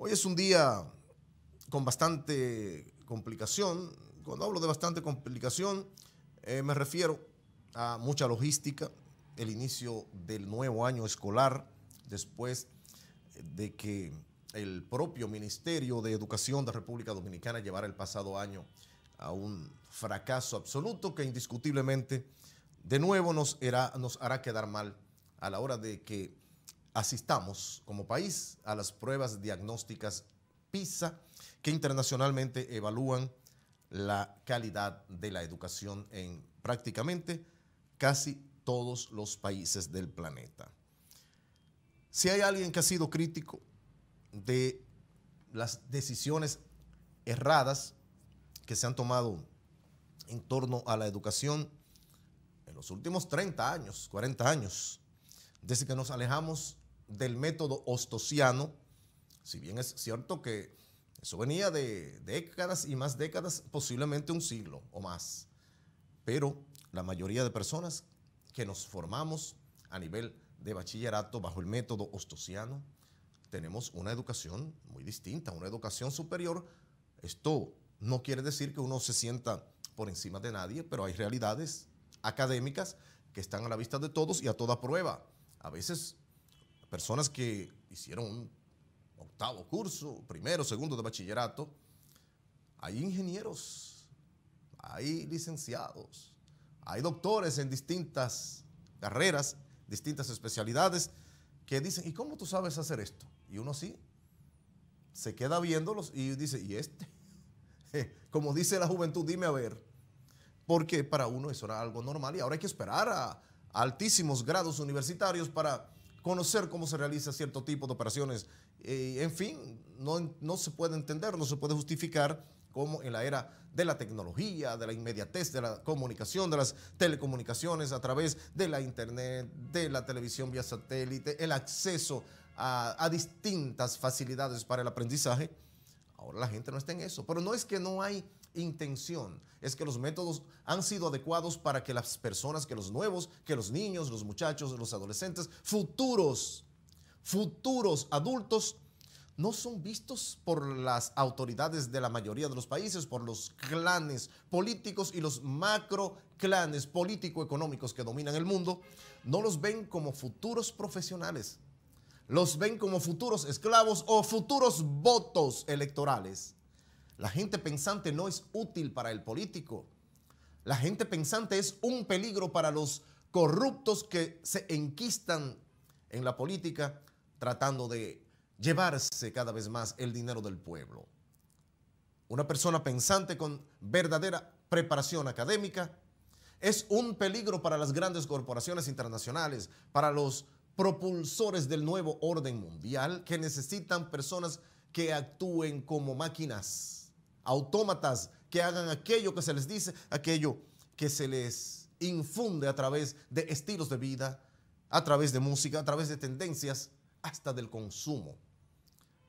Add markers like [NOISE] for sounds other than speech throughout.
Hoy es un día con bastante complicación. Cuando hablo de bastante complicación, eh, me refiero a mucha logística, el inicio del nuevo año escolar, después de que el propio Ministerio de Educación de República Dominicana llevara el pasado año a un fracaso absoluto que indiscutiblemente de nuevo nos hará quedar mal a la hora de que asistamos como país a las pruebas diagnósticas PISA que internacionalmente evalúan la calidad de la educación en prácticamente casi todos los países del planeta. Si hay alguien que ha sido crítico de las decisiones erradas que se han tomado en torno a la educación en los últimos 30 años, 40 años, desde que nos alejamos del método ostosiano, si bien es cierto que eso venía de décadas y más décadas, posiblemente un siglo o más, pero la mayoría de personas que nos formamos a nivel de bachillerato bajo el método ostosiano, tenemos una educación muy distinta, una educación superior. Esto no quiere decir que uno se sienta por encima de nadie, pero hay realidades académicas que están a la vista de todos y a toda prueba. A veces personas que hicieron un octavo curso, primero, segundo de bachillerato, hay ingenieros, hay licenciados, hay doctores en distintas carreras, distintas especialidades, que dicen, ¿y cómo tú sabes hacer esto? Y uno sí, se queda viéndolos y dice, ¿y este? [LAUGHS] Como dice la juventud, dime a ver, porque para uno eso era algo normal y ahora hay que esperar a altísimos grados universitarios para conocer cómo se realiza cierto tipo de operaciones. Eh, en fin, no, se puede entender, no se puede justificar cómo en la era de la tecnología, de la inmediatez, de la comunicación, de las telecomunicaciones a través de la internet, de la televisión vía satélite, el acceso a distintas facilidades para el aprendizaje, ahora la gente no está en eso. Pero no es que no hay intención es que los métodos han sido adecuados para que las personas, que los nuevos, que los niños, los muchachos, los adolescentes, futuros, futuros adultos, no son vistos por las autoridades de la mayoría de los países, por los clanes políticos y los macro clanes político-económicos que dominan el mundo, no los ven como futuros profesionales, los ven como futuros esclavos o futuros votos electorales. La gente pensante no es útil para el político. La gente pensante es un peligro para los corruptos que se enquistan en la política tratando de llevarse cada vez más el dinero del pueblo. Una persona pensante con verdadera preparación académica es un peligro para las grandes corporaciones internacionales, para los propulsores del nuevo orden mundial que necesitan personas que actúen como máquinas autómatas que hagan aquello que se les dice, aquello que se les infunde a través de estilos de vida, a través de música, a través de tendencias, hasta del consumo.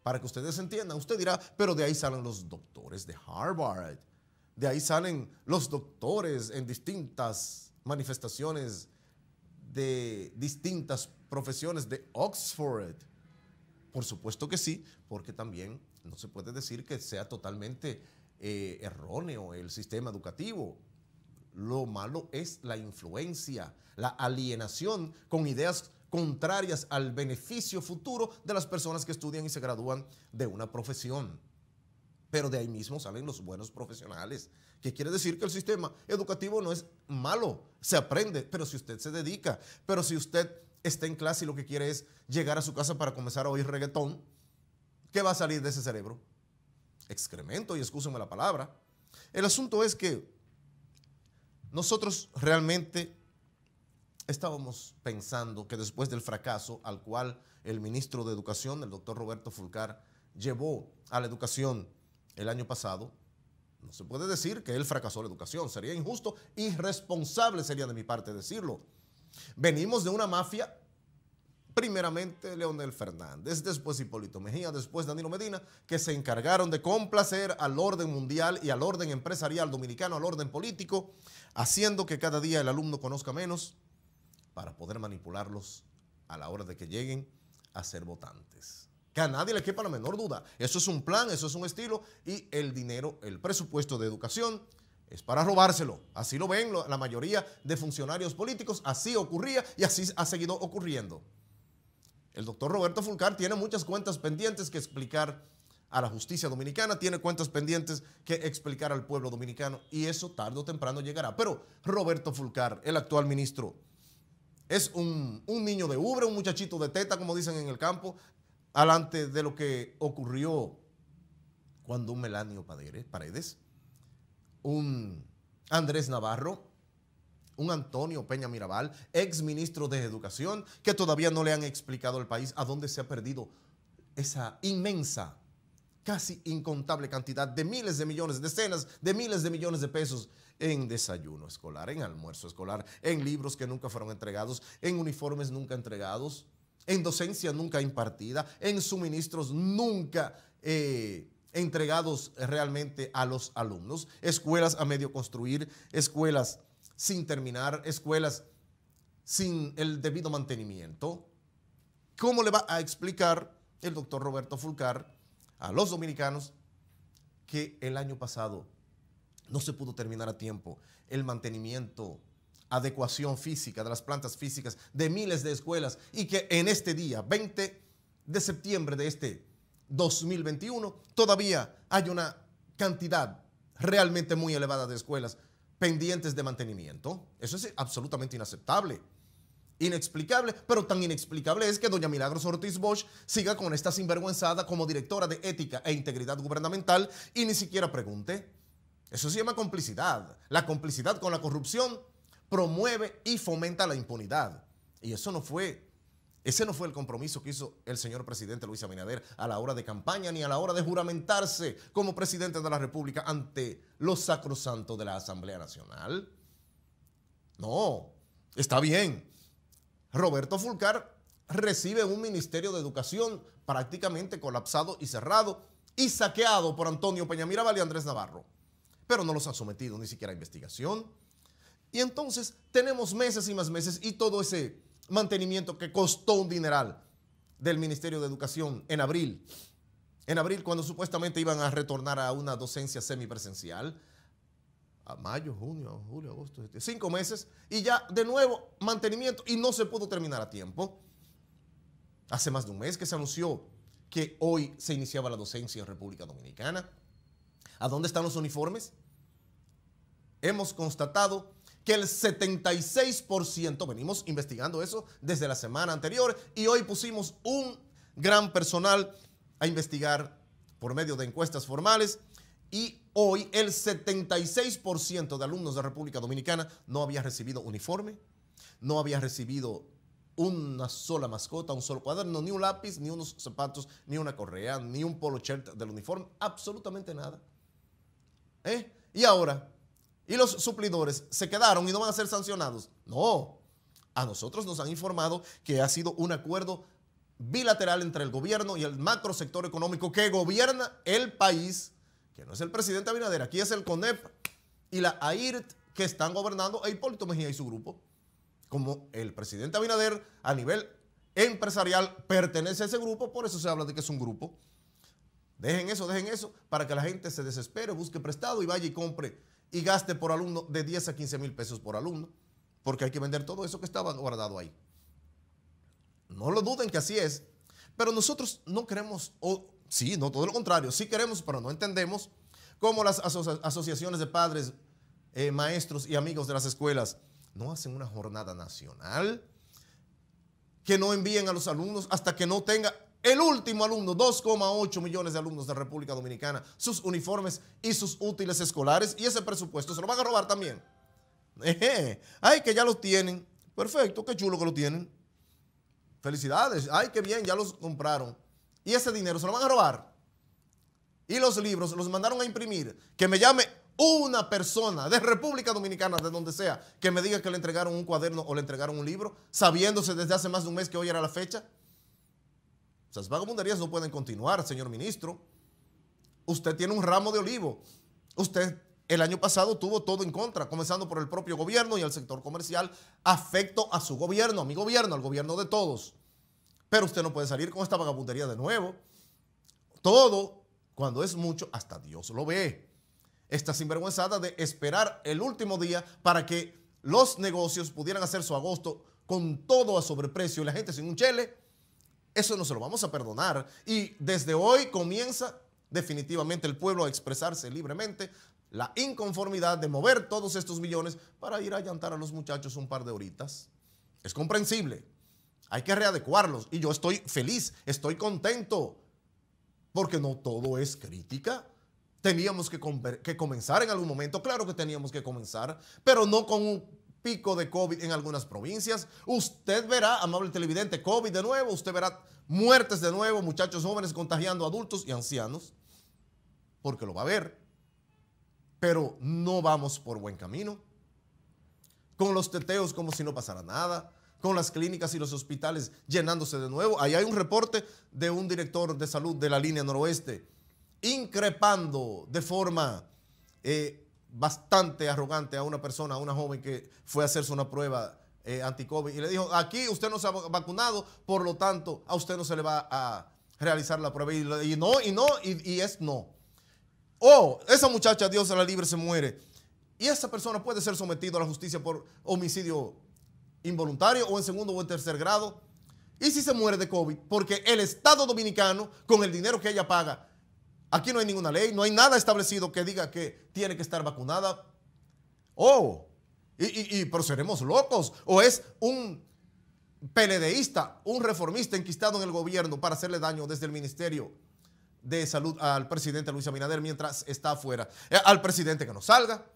Para que ustedes entiendan, usted dirá, pero de ahí salen los doctores de Harvard, de ahí salen los doctores en distintas manifestaciones de distintas profesiones de Oxford. Por supuesto que sí, porque también no se puede decir que sea totalmente eh, erróneo el sistema educativo. Lo malo es la influencia, la alienación con ideas contrarias al beneficio futuro de las personas que estudian y se gradúan de una profesión. Pero de ahí mismo salen los buenos profesionales, ¿Qué quiere decir que el sistema educativo no es malo, se aprende, pero si usted se dedica, pero si usted está en clase y lo que quiere es llegar a su casa para comenzar a oír reggaetón, ¿Qué va a salir de ese cerebro? Excremento, y excúsenme la palabra. El asunto es que nosotros realmente estábamos pensando que después del fracaso al cual el ministro de Educación, el doctor Roberto Fulcar, llevó a la educación el año pasado, no se puede decir que él fracasó la educación. Sería injusto, irresponsable sería de mi parte decirlo. Venimos de una mafia primeramente Leonel Fernández, después Hipólito Mejía, después Danilo Medina, que se encargaron de complacer al orden mundial y al orden empresarial dominicano, al orden político, haciendo que cada día el alumno conozca menos para poder manipularlos a la hora de que lleguen a ser votantes. Que a nadie le quepa la menor duda. Eso es un plan, eso es un estilo y el dinero, el presupuesto de educación es para robárselo. Así lo ven la mayoría de funcionarios políticos, así ocurría y así ha seguido ocurriendo. El doctor Roberto Fulcar tiene muchas cuentas pendientes que explicar a la justicia dominicana, tiene cuentas pendientes que explicar al pueblo dominicano y eso tarde o temprano llegará. Pero Roberto Fulcar, el actual ministro, es un, niño de ubre, un muchachito de teta, como dicen en el campo, alante de lo que ocurrió cuando un Melanio Paredes, un Andrés Navarro, un Antonio Peña Mirabal, ex ministro de Educación, que todavía no le han explicado al país a dónde se ha perdido esa inmensa, casi incontable cantidad de miles de millones, decenas de miles de millones de pesos en desayuno escolar, en almuerzo escolar, en libros que nunca fueron entregados, en uniformes nunca entregados, en docencia nunca impartida, en suministros nunca... Eh, entregados realmente a los alumnos, escuelas a medio construir, escuelas sin terminar, escuelas sin el debido mantenimiento. ¿Cómo le va a explicar el doctor Roberto Fulcar a los dominicanos que el año pasado no se pudo terminar a tiempo el mantenimiento, adecuación física de las plantas físicas de miles de escuelas y que en este día, 20 de septiembre de este 2021, todavía hay una cantidad realmente muy elevada de escuelas pendientes de mantenimiento. Eso es absolutamente inaceptable. Inexplicable, pero tan inexplicable es que doña Milagros Ortiz Bosch siga con esta sinvergüenzada como directora de ética e integridad gubernamental y ni siquiera pregunte. Eso se llama complicidad. La complicidad con la corrupción promueve y fomenta la impunidad. Y eso no fue ese no fue el compromiso que hizo el señor presidente Luis Abinader a la hora de campaña ni a la hora de juramentarse como presidente de la República ante los sacrosantos de la Asamblea Nacional. No, está bien. Roberto Fulcar recibe un ministerio de educación prácticamente colapsado y cerrado y saqueado por Antonio Peña Mirabal y Andrés Navarro. Pero no los han sometido ni siquiera a investigación. Y entonces tenemos meses y más meses y todo ese mantenimiento que costó un dineral del Ministerio de Educación en abril. En abril, cuando supuestamente iban a retornar a una docencia semipresencial, a mayo, junio, julio, agosto, cinco meses, y ya de nuevo mantenimiento y no se pudo terminar a tiempo. Hace más de un mes que se anunció que hoy se iniciaba la docencia en República Dominicana. ¿A dónde están los uniformes? Hemos constatado que el 76%, venimos investigando eso desde la semana anterior y hoy pusimos un gran personal a investigar por medio de encuestas formales y hoy el 76% de alumnos de República Dominicana no había recibido uniforme, no había recibido una sola mascota, un solo cuaderno, ni un lápiz, ni unos zapatos, ni una correa, ni un polo shirt del uniforme, absolutamente nada. ¿Eh? Y ahora, y los suplidores se quedaron y no van a ser sancionados. No, a nosotros nos han informado que ha sido un acuerdo bilateral entre el gobierno y el macro sector económico que gobierna el país, que no es el presidente Abinader, aquí es el CONEP y la AIRT que están gobernando a Hipólito Mejía y su grupo. Como el presidente Abinader a nivel empresarial pertenece a ese grupo, por eso se habla de que es un grupo. Dejen eso, dejen eso, para que la gente se desespere, busque prestado y vaya y compre y gaste por alumno de 10 a 15 mil pesos por alumno, porque hay que vender todo eso que estaba guardado ahí. No lo duden que así es, pero nosotros no queremos, o sí, no, todo lo contrario, sí queremos, pero no entendemos cómo las asociaciones de padres, eh, maestros y amigos de las escuelas no hacen una jornada nacional, que no envíen a los alumnos hasta que no tenga el último alumno, 2,8 millones de alumnos de República Dominicana, sus uniformes y sus útiles escolares y ese presupuesto se lo van a robar también. Ay, que ya lo tienen. Perfecto, qué chulo que lo tienen. Felicidades. Ay, qué bien, ya los compraron. Y ese dinero se lo van a robar. Y los libros los mandaron a imprimir. Que me llame una persona de República Dominicana, de donde sea, que me diga que le entregaron un cuaderno o le entregaron un libro, sabiéndose desde hace más de un mes que hoy era la fecha. Esas vagabunderías no pueden continuar, señor ministro. Usted tiene un ramo de olivo. Usted el año pasado tuvo todo en contra, comenzando por el propio gobierno y el sector comercial, afecto a su gobierno, a mi gobierno, al gobierno de todos. Pero usted no puede salir con esta vagabundería de nuevo. Todo, cuando es mucho, hasta Dios lo ve. está sinvergüenzada de esperar el último día para que los negocios pudieran hacer su agosto con todo a sobreprecio y la gente sin un chele, eso no se lo vamos a perdonar. Y desde hoy comienza definitivamente el pueblo a expresarse libremente la inconformidad de mover todos estos millones para ir a llantar a los muchachos un par de horitas. Es comprensible. Hay que readecuarlos. Y yo estoy feliz, estoy contento, porque no todo es crítica. Teníamos que, que comenzar en algún momento, claro que teníamos que comenzar, pero no con un pico de COVID en algunas provincias. Usted verá, amable televidente, COVID de nuevo, usted verá muertes de nuevo, muchachos jóvenes contagiando adultos y ancianos, porque lo va a ver. Pero no vamos por buen camino. Con los teteos como si no pasara nada, con las clínicas y los hospitales llenándose de nuevo. Ahí hay un reporte de un director de salud de la línea noroeste increpando de forma eh, bastante arrogante a una persona, a una joven que fue a hacerse una prueba eh, anti-COVID y le dijo, aquí usted no se ha vacunado, por lo tanto, a usted no se le va a realizar la prueba. Y, no, y no, y, es no. O oh, esa muchacha, Dios la libre, se muere. Y esa persona puede ser sometida a la justicia por homicidio involuntario o en segundo o en tercer grado. ¿Y si se muere de COVID? Porque el Estado dominicano, con el dinero que ella paga, Aquí no hay ninguna ley, no hay nada establecido que diga que tiene que estar vacunada. Oh, y, y, locos. O es un peledeísta, un reformista enquistado en el gobierno para hacerle daño desde el Ministerio de Salud al presidente Luis Abinader mientras está afuera. Eh, al presidente que no salga,